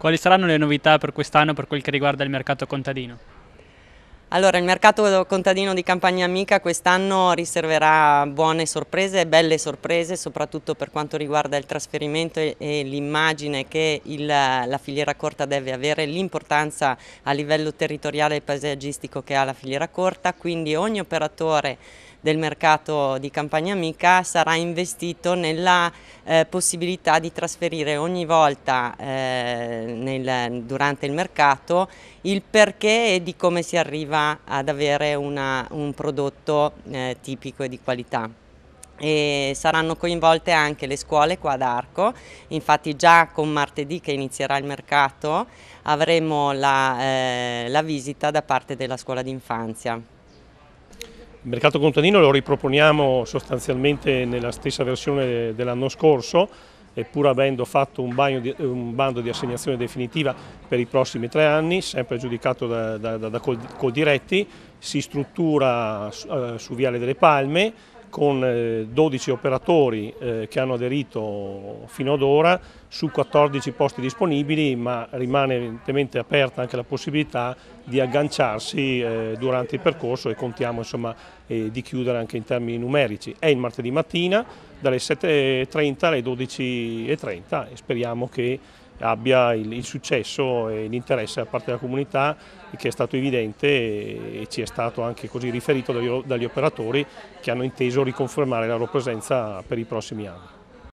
Quali saranno le novità per quest'anno per quel che riguarda il mercato contadino? Allora, il mercato contadino di Campagna Amica quest'anno riserverà buone sorprese, belle sorprese, soprattutto per quanto riguarda il trasferimento e, l'immagine che il, la filiera corta deve avere, l'importanza a livello territoriale e paesaggistico che ha la filiera corta, quindi ogni operatore del mercato di Campagna Amica sarà investito nella eh, possibilità di trasferire ogni volta eh, nel, durante il mercato il perché e di come si arriva ad avere una, un prodotto eh, tipico e di qualità. E saranno coinvolte anche le scuole qua ad Arco, infatti già con martedì che inizierà il mercato avremo la, eh, la visita da parte della scuola d'infanzia. Il mercato contadino lo riproponiamo sostanzialmente nella stessa versione dell'anno scorso, pur avendo fatto un, di, un, bando di assegnazione definitiva per i prossimi tre anni, sempre giudicato da, da, da, da Coldiretti, si struttura su, eh, su Viale delle Palme con eh, 12 operatori eh, che hanno aderito fino ad ora su 14 posti disponibili, ma rimane evidentemente aperta anche la possibilità di agganciarsi eh, durante il percorso e contiamo insomma, eh, di chiudere anche in termini numerici. È il martedì mattina dalle 7.30 alle 12.30 e speriamo che abbia il, il successo e l'interesse da parte della comunità che è stato evidente e, e ci è stato anche così riferito dagli, dagli operatori che hanno inteso riconfermare la loro presenza per i prossimi anni.